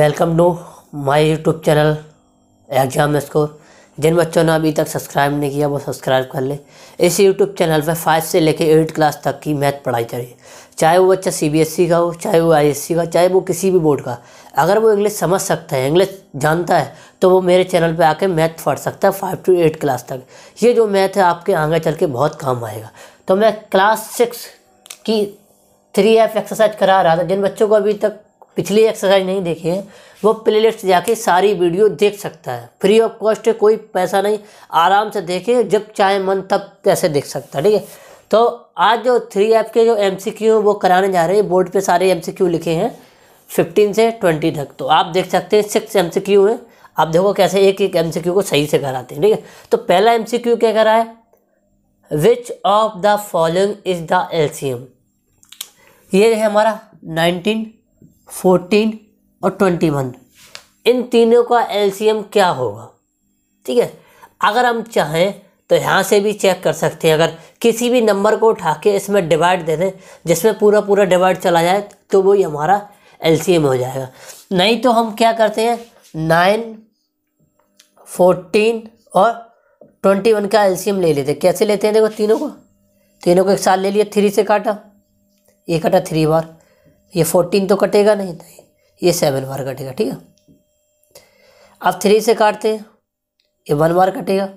welcome to my YouTube channel exam score जिन बच्चों ने अभी तक सब्सक्राइब नहीं किया वो सब्सक्राइब कर ले इस यूट्यूब चैनल पर फाइव से लेकर एट क्लास तक की मैथ पढ़ाई चाहिए चाहे वो बच्चा सीबीएसई e का हो चाहे वो आईएससी e का चाहे वो किसी भी बोर्ड का अगर वो इंग्लिश समझ सकता है इंग्लिश जानता है तो वो मेरे चैनल पे आके मैथ पढ़ सकता है फाइव टू एट क्लास तक ये जो मैथ है आपके आगे चल के बहुत काम आएगा तो मैं क्लास सिक्स की थ्री एफ एक्सरसाइज करा रहा था जिन बच्चों को अभी तक पिछली एक्सरसाइज नहीं देखी है वो प्ले लिस्ट जाके सारी वीडियो देख सकता है फ्री ऑफ कॉस्ट है कोई पैसा नहीं आराम से देखे जब चाहे मन तब कैसे देख सकता है ठीक है तो आज जो थ्री ऐप के जो एम सी क्यू वो कराने जा रहे हैं बोर्ड पे सारे एम सी क्यू लिखे हैं फिफ्टीन से ट्वेंटी तक तो आप देख सकते हैं सिक्स एम सी क्यू है आप देखो कैसे एक एक एम सी क्यू को सही से कराते हैं ठीक है तो पहला एम सी क्यू क्या करा है which of the following is the L C M ये है हमारा नाइनटीन फोर्टीन और ट्वेंटी वन इन तीनों का एलसीएम क्या होगा ठीक है अगर हम चाहें तो यहाँ से भी चेक कर सकते हैं अगर किसी भी नंबर को उठा के इसमें डिवाइड दे दें जिसमें पूरा पूरा डिवाइड चला जाए तो वही हमारा एलसीएम हो जाएगा नहीं तो हम क्या करते हैं नाइन फोर्टीन और ट्वेंटी वन का एलसीएम ले लेते हैं कैसे लेते हैं देखो तीनों को तीनों को एक साथ ले लिया थ्री से काटा ये काटा थ्री बार ये फोर्टीन तो कटेगा नहीं तो ये सेवन बार कटेगा ठीक है आप थ्री से काटते हैं ये वन बार कटेगा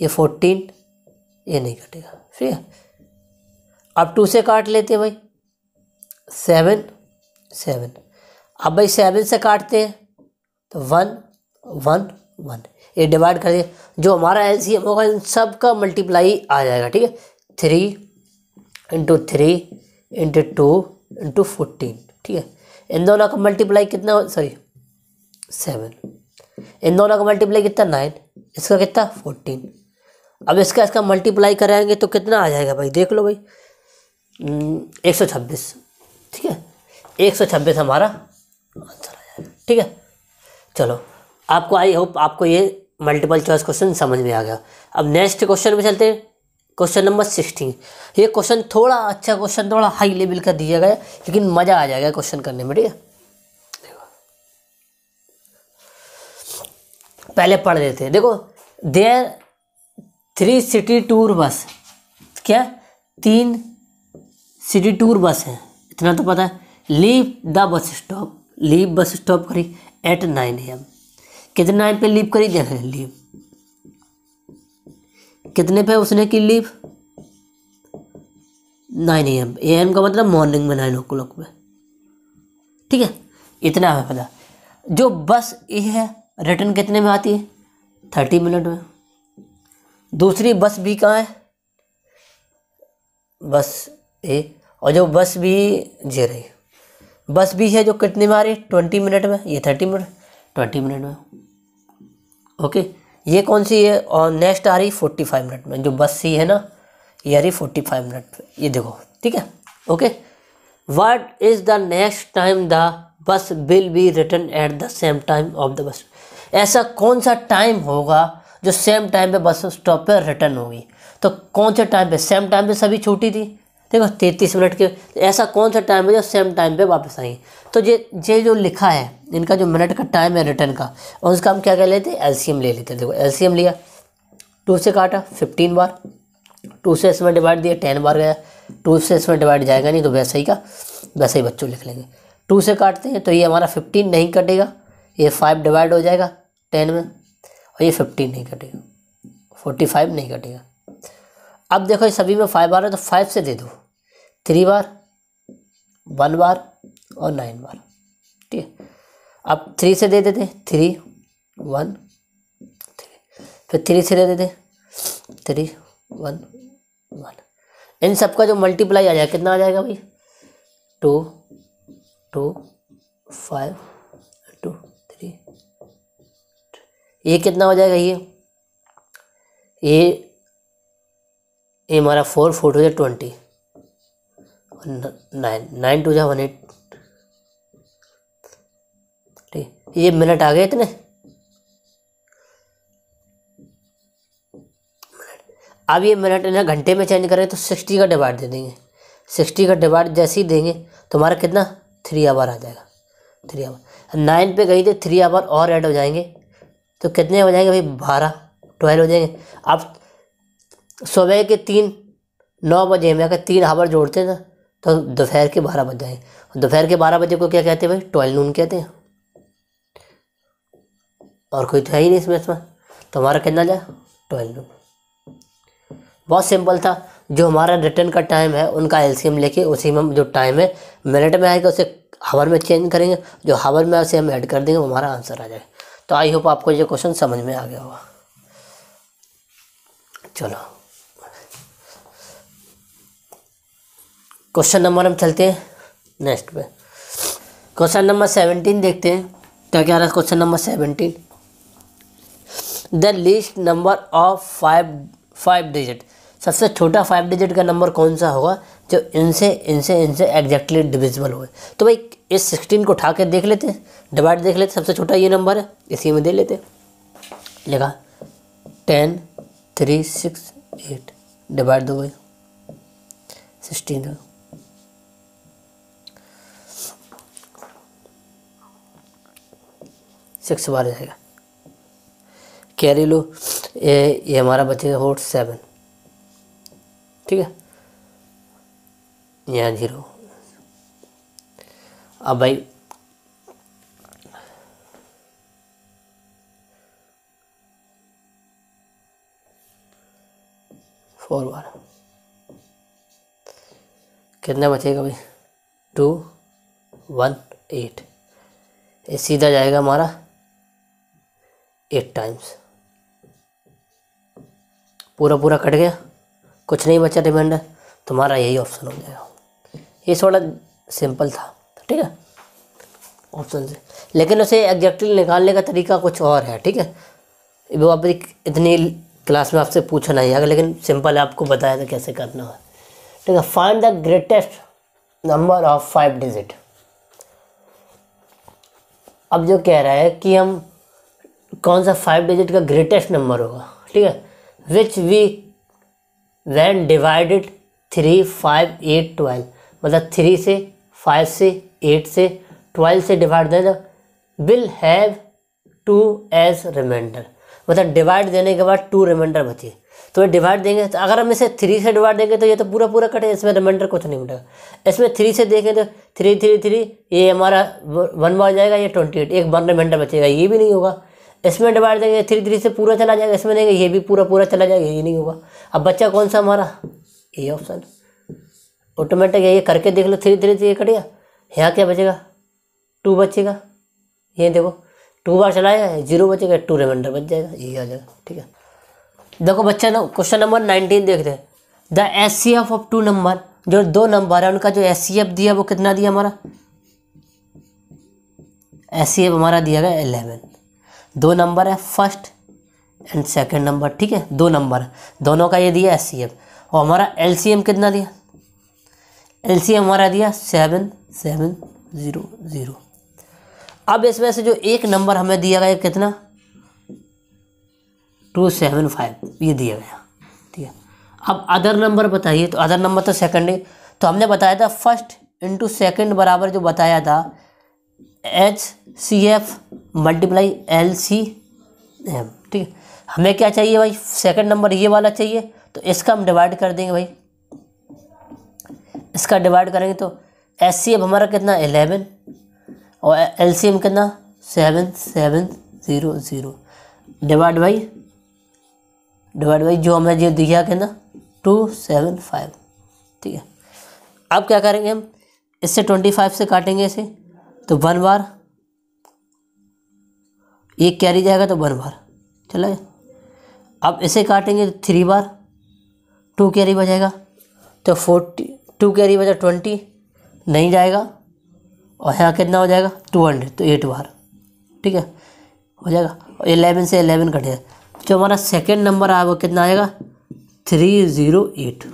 ये फोर्टीन ये नहीं कटेगा ठीक है आप टू से काट लेते हैं भाई सेवन सेवन अब भाई सेवन से काटते हैं तो वन वन वन ये डिवाइड कर दिए जो हमारा सी एम होगा इन सब का मल्टीप्लाई आ जाएगा ठीक है three into three into two into fourteen ठीक है इन दोनों का मल्टीप्लाई कितना सॉरी सेवन इन दोनों का मल्टीप्लाई कितना नाइन इसका कितना फोर्टीन अब इसका इसका मल्टीप्लाई कराएंगे तो कितना आ जाएगा भाई देख लो भाई हम्म, एक सौ छब्बीस ठीक है एक सौ छब्बीस हमारा आंसर आ जाएगा ठीक है चलो आपको आई होप आपको ये मल्टीपल चॉइस क्वेश्चन समझ में आ गया अब नेक्स्ट क्वेश्चन में चलते हैं क्वेश्चन नंबर सिक्सटीन ये क्वेश्चन थोड़ा अच्छा क्वेश्चन थोड़ा हाई लेवल का दिया गया लेकिन मज़ा आ जाएगा क्वेश्चन करने में ठीक है पहले पढ़ देते हैं देखो there three city tour bus क्या तीन सिटी टूर बस है इतना तो पता है leave the bus stop leave bus stop करी एट नाइन ए एम कितने टाइम पे लीव करी देखें लीव कितने पे उसने की leave nine A M A M का मतलब मॉर्निंग में नाइन ओ क्लॉक में ठीक है इतना हमें पता जो बस ये है रिटर्न कितने में आती है थर्टी मिनट में दूसरी बस भी कहाँ है बस ए और जो बस भी जे रही बस भी है जो कितने में आ रही है ट्वेंटी मिनट में ये थर्टी मिनट ट्वेंटी मिनट में ओके ये कौन सी है और नेक्स्ट आ रही फोर्टी फाइव मिनट में जो बस सी है ना ये आ रही फोर्टी फाइव मिनट में ये देखो ठीक है okay what is the next time the bus will be return at the same time of the bus ऐसा कौन सा टाइम होगा जो सेम टाइम पे बस स्टॉप पे रिटर्न होगी तो कौन से टाइम पे सेम टाइम पे सभी छूटी थी देखो तैंतीस मिनट के ऐसा कौन सा टाइम है जो सेम टाइम पे वापस आई तो ये ये जो लिखा है इनका जो मिनट का टाइम है रिटर्न का और उसका हम क्या कह लेते हैं एलसीएम ले लेते हैं देखो एलसीएम लिया टू से काटा फिफ्टीन बार टू से इसमें डिवाइड दिया टेन बार गया टू से इसमें डिवाइड जाएगा नहीं तो वैसे ही का वैसे ही बच्चों लिख लेंगे टू से काटते हैं तो ये हमारा फिफ्टीन नहीं कटेगा ये फाइव डिवाइड हो जाएगा टेन में और ये फिफ्टीन नहीं कटेगा फोर्टी फाइव नहीं कटेगा अब देखो ये सभी में फाइव आ रहा है तो फाइव से दे दो थ्री बार वन बार और नाइन बार ठीक है अब थ्री से दे देते थ्री वन थ्री फिर थ्री से दे देते थ्री वन वन इन सबका जो मल्टीप्लाई आ जाएगा कितना आ जाएगा भाई two two five two three ये कितना हो जाएगा ये ये ये हमारा four four two twenty nine nine two जहाँ वन एट ठीक ये मिनट आ गए इतने अब ये मिनट इन्हें घंटे में चेंज करें तो सिक्सटी का डिवाइड दे देंगे सिक्सटी का डिवाइड जैसे ही देंगे तो हमारा कितना थ्री आवर आ जाएगा थ्री आवर नाइन पे गई थी थ्री आवर और ऐड हो जाएंगे तो कितने हो जाएंगे भाई बारह ट्वेल्व हो जाएंगे अब सुबह के तीन नौ बजे में अगर तीन आवर जोड़ते ना तो दोपहर के बारह बज जाए दोपहर के बारह बजे को क्या कहते हैं भाई ट्वेल्व नून कहते हैं और कोई तो है ही नहीं इसमें इसमें तो हमारा कितना जाए ट्वेल्व नून बहुत सिंपल था जो हमारा रिटर्न का टाइम है उनका एलसीएम लेके उसी में जो टाइम है मिनट में आएगा उसे हावर में चेंज करेंगे जो हावर में उसे हम ऐड कर देंगे वो हमारा आंसर आ जाएगा तो आई होप आपको ये क्वेश्चन समझ में आ गया होगा चलो क्वेश्चन नंबर हम चलते हैं नेक्स्ट पे क्वेश्चन नंबर सेवनटीन देखते हैं क्या क्या आ रहा है question number seventeen the list number of five five digit सबसे छोटा फाइव डिजिट का नंबर कौन सा होगा जो इनसे इनसे इनसे एग्जैक्टली डिविजिबल हुए तो भाई इस सिक्सटीन को उठा के देख लेते हैं डिवाइड देख लेते सबसे छोटा ये नंबर है इसी में दे लेते लिखा ten three six eight divide दो भाई सिक्सटीन सिक्स बार जाएगा कैरी लो ये ये हमारा बचेगा होट सेवन ठीक है यहाँ जीरो अब भाई फोर बार कितना बचेगा भाई टू वन एट ये सीधा जाएगा हमारा एट टाइम्स पूरा पूरा कट गया कुछ नहीं बचा रिमाइंडर तुम्हारा यही ऑप्शन हो जाएगा ये थोड़ा सिंपल था ठीक है ऑप्शन से लेकिन उसे एग्जैक्टली निकालने का तरीका कुछ और है ठीक है वो आप इतनी क्लास में आपसे पूछा नहीं आएगा लेकिन सिंपल है आपको बताया था कैसे करना है ठीक है find the greatest number of five digit अब जो कह रहा है कि हम कौन सा फाइव डिजिट का ग्रेटेस्ट नंबर होगा ठीक है which we when divided three five eight twelve मतलब थ्री से फाइव से एट से ट्वेल्व से डिवाइड देना will have two as remainder मतलब डिवाइड देने के बाद टू रिमाइंडर बचे तो ये डिवाइड देंगे तो अगर हम इसे थ्री से डिवाइड देंगे तो ये तो पूरा पूरा कटे इसमें रिमाइंडर कुछ नहीं मिलेगा इसमें थ्री से देखें तो थ्री थ्री थ्री ये हमारा वन हो जाएगा ये ट्वेंटी एट एक वन रिमाइंडर बचेगा ये भी नहीं होगा इसमें डिवाइड देंगे थ्री थ्री से पूरा चला जाएगा इसमें देंगे ये भी पूरा पूरा चला जाएगा ये नहीं होगा अब बच्चा कौन सा हमारा ए ऑप्शन ऑटोमेटिक ये करके देख लो थ्री थ्री से ये कट गया यहाँ क्या बचेगा टू बचेगा ये देखो टू बार चलाया जीरो बचेगा टू रिमाइंडर बच जाएगा ये आ जाएगा ठीक है देखो बच्चा ना क्वेश्चन नंबर नाइनटीन देख दे the S C F of two number जो दो नंबर है उनका जो एस सी एफ दिया वो कितना दिया हमारा एस सी एफ हमारा दिया गया एलेवन दो नंबर है फर्स्ट एंड सेकेंड नंबर ठीक है दो नंबर दोनों का ये दिया एस सी और हमारा एल सी एम कितना दिया एल सी एम हमारा दिया सेवन सेवन ज़ीरो ज़ीरो अब इसमें से जो एक नंबर हमें दिया गया कितना टू सेवन फाइव ये दिया गया ठीक है अब अदर नंबर बताइए तो अदर नंबर तो सेकंड है तो हमने बताया था फर्स्ट इंटू सेकेंड बराबर जो बताया था H C F multiply L C M ठीक है हमें क्या चाहिए भाई सेकंड नंबर ये वाला चाहिए तो इसका हम डिवाइड कर देंगे भाई इसका डिवाइड करेंगे तो एस सी एम हमारा कितना एलेवन और एल सी एम कितना seven seven zero zero divide by divide by जो हमें जो दिया कितना टू सेवन फाइव ठीक है अब क्या करेंगे हम इससे ट्वेंटी फाइव से काटेंगे इसे तो वन बार एक कैरी जाएगा तो वन बार चला गया अब इसे काटेंगे तो थ्री बार टू कैरी बजेगा तो फोर्टी टू कैरी बजा ट्वेंटी नहीं जाएगा और यहाँ कितना हो जाएगा टू हंड्रेड तो एट बार ठीक है हो जाएगा और एलेवन से एलेवन कट जाएगा जो हमारा सेकेंड नंबर आया वो कितना आएगा थ्री ज़ीरो एट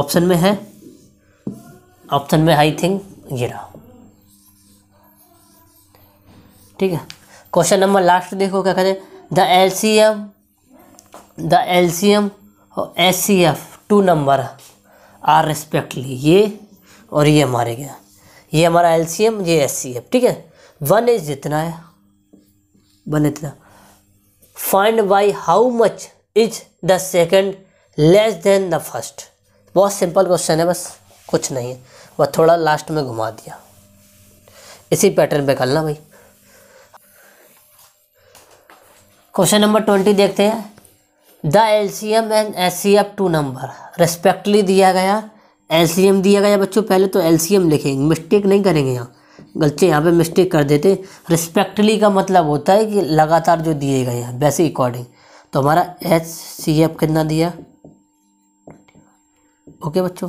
ऑप्शन में है ऑप्शन में आई थिंक ये रहा ठीक है क्वेश्चन नंबर लास्ट देखो क्या कहते हैं the L C M the L C M और S C F two number are respectively ये और ये हमारे क्या ये हमारा एल सी एम ये एस सी एफ ठीक है वन इज जितना है वन इतना find by how much is the second less than the first बहुत सिंपल क्वेश्चन है बस कुछ नहीं है वह थोड़ा लास्ट में घुमा दिया इसी पैटर्न पे करना भाई क्वेश्चन नंबर ट्वेंटी देखते हैं the LCM and S C F two number respectively दिया गया एलसीएम दिया गया बच्चों पहले तो एलसीएम लिखेंगे मिस्टेक नहीं करेंगे यहाँ गलती यहाँ पे मिस्टेक कर देते रिस्पेक्टली का मतलब होता है कि लगातार जो दिए गए हैं वैसे अकॉर्डिंग तो हमारा एच सी एफ कितना दिया ओके बच्चों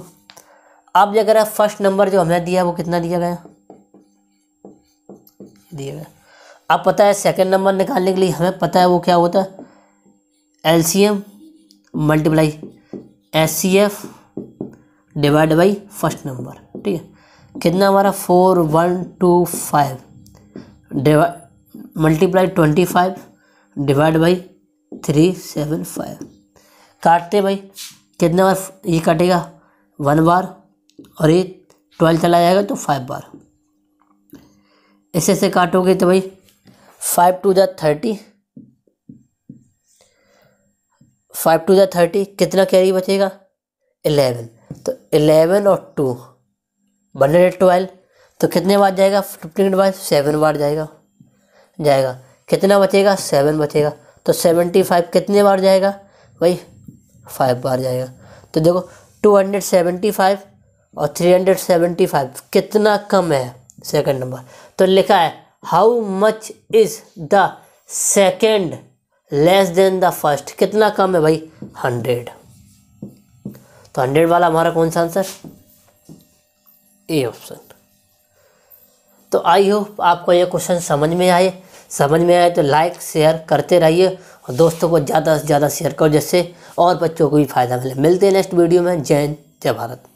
अब अगर फर्स्ट नंबर जो हमें दिया वो कितना दिया गया दिया गया अब पता है सेकंड नंबर निकालने के लिए हमें पता है वो क्या होता है L C M multiply S C F divide by first number ठीक है कितना हमारा फोर वन टू फाइव डिवा multiply twenty five divide by three seven five काटते भाई कितना बार ये काटेगा वन बार और ये ट्वेल्व चला जाएगा तो फाइव बार ऐसे ऐसे काटोगे तो भाई फाइव टू जै थर्टी फाइव टू जै थर्टी कितना कैरी बचेगा एलेवन तो एलेवन और टू वन हंड्रेड ट्वेल्व तो कितने बार जाएगा फिफ्टीन बार सेवन बार जाएगा जाएगा कितना बचेगा सेवन बचेगा तो सेवेंटी फाइव कितने बार जाएगा भाई फाइव बार जाएगा तो देखो टू हंड्रेड सेवेंटी फाइव और थ्री हंड्रेड सेवेंटी फाइव कितना कम है सेकंड नंबर तो लिखा है how much is the second less than the first कितना कम है भाई हंड्रेड तो हंड्रेड वाला हमारा कौन सा आंसर ए ऑप्शन तो आई होप आपको ये क्वेश्चन समझ में आए समझ में आए तो लाइक शेयर करते रहिए और दोस्तों को ज़्यादा से ज़्यादा शेयर करो जिससे और बच्चों को भी फ़ायदा मिले मिलते हैं नेक्स्ट वीडियो में जय जय भारत